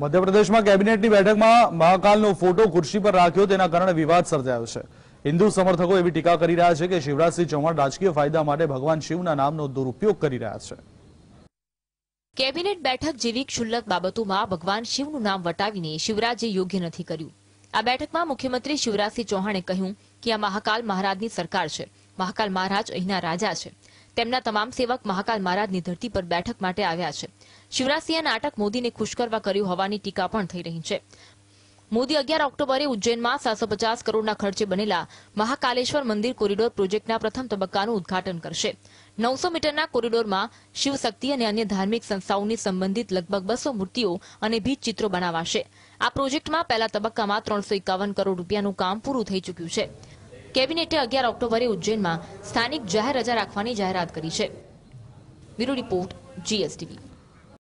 મધ્યપ્રદેશમાં કેબિનેટની બેઠકમાં મહાકાલનો ફોટો ખુરશી પર રાખ્યો તેના કારણે વિવાદ સર્જાયો છે હિન્દુ સમર્થકો એવી ટીકા કરી રહ્યા છે કે શિવરાજસિંહ ચૌહાણ રાજકીય ફાયદા માટે ભગવાન શિવના નામનો દુરુપયોગ કરી રહ્યા છે કેબિનેટ બેઠક જેવી ક્ષુલ્લક બાબતોમાં ભગવાન શિવનું નામ વટાવીને શિવરાજે યોગ્ય નથી કર્યું આ બેઠકમાં મુખ્યમંત્રી શિવરાજસિંહ ચૌહાણે કહ્યું કે આ મહાકાલ મહારાજની સરકાર છે મહાકાલ મહારાજ અહીંના રાજા છે તેમના તમામ સેવક મહાકાલ મહારાજની ધરતી પર બેઠક માટે આવ્યા છે શિવરાજસિંહે નાટક મોદીને ખુશ કરવા કર્યું હોવાની ટીકા પણ થઈ રહી છે મોદી અગિયાર ઓક્ટોબરે ઉજ્જૈનમાં સાતસો પચાસ કરોડના ખર્ચે બનેલા મહાકાલેશ્વર મંદિર કોરિડોર પ્રોજેક્ટના પ્રથમ તબક્કાનું ઉદઘાટન કરશે નવસો મીટરના કોરિડોરમાં શિવશક્તિ અને અન્ય ધાર્મિક સંસ્થાઓની સંબંધિત લગભગ બસો મૂર્તિઓ અને ભીત ચિત્રો બનાવાશે આ પ્રોજેક્ટમાં પહેલા તબક્કામાં ત્રણસો એકાવન કરોડ રૂપિયાનું કામ પૂરું થઈ ચૂક્યું છે કેબિનેટે અગિયાર ઓક્ટોબરે ઉજ્જૈનમાં સ્થાનિક જાહેર રજા રાખવાની જાહેરાત કરી છે બ્યુરો રિપોર્ટ જીએસટીવી